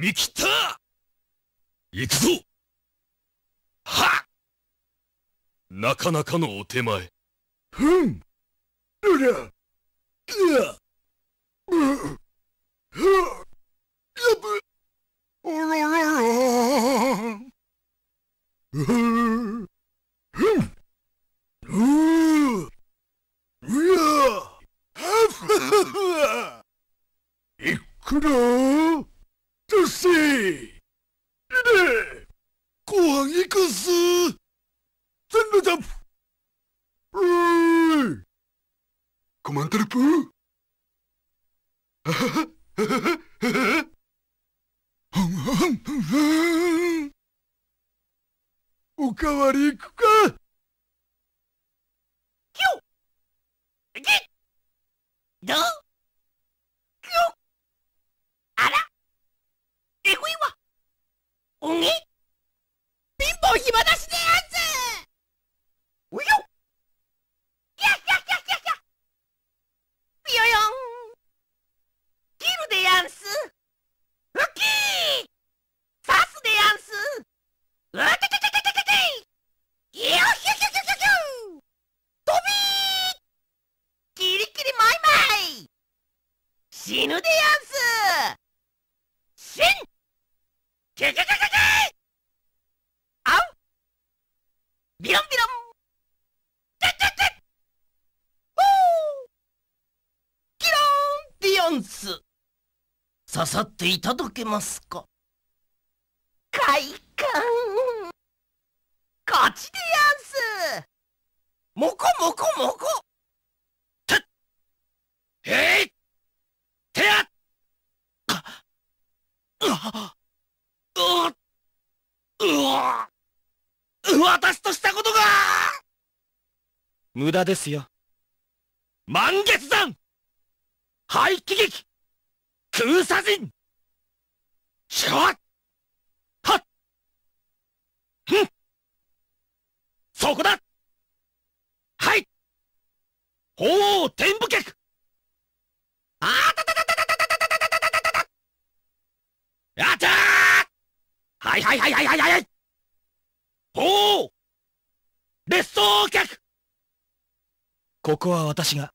見切った行くぞはなかなかのお手前。ふんうらうらうらやぶおらららうふんううやはふはいくらうせえねえご飯くっす全部ジャンプうーコマンタルプーおかわりいくかおげ貧乏暇なしでやんぜうよやややややぴよよんギルでやんすウキー刺すでやんすうてててててててよひょひょひょひょひょとびーキリキリマイマイ死ぬでやんすしんけけけけビロンビロンテッテッテッほーキロンィアンス刺さっていただけますか快感こっちでやんすもこもこもこてっえいてやっあっうわうわ私としたことが無駄ですよ。満月山廃棄劇空砂人シャワはっふんそこだはい鳳凰天武客あたたたたたたたたたたたたたやったーはいはいはいはいはいはいおお別荘客ここは私が。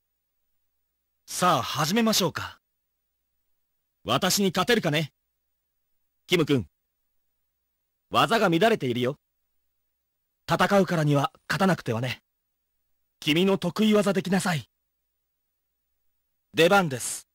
さあ、始めましょうか。私に勝てるかねキム君。技が乱れているよ。戦うからには勝たなくてはね。君の得意技できなさい。出番です。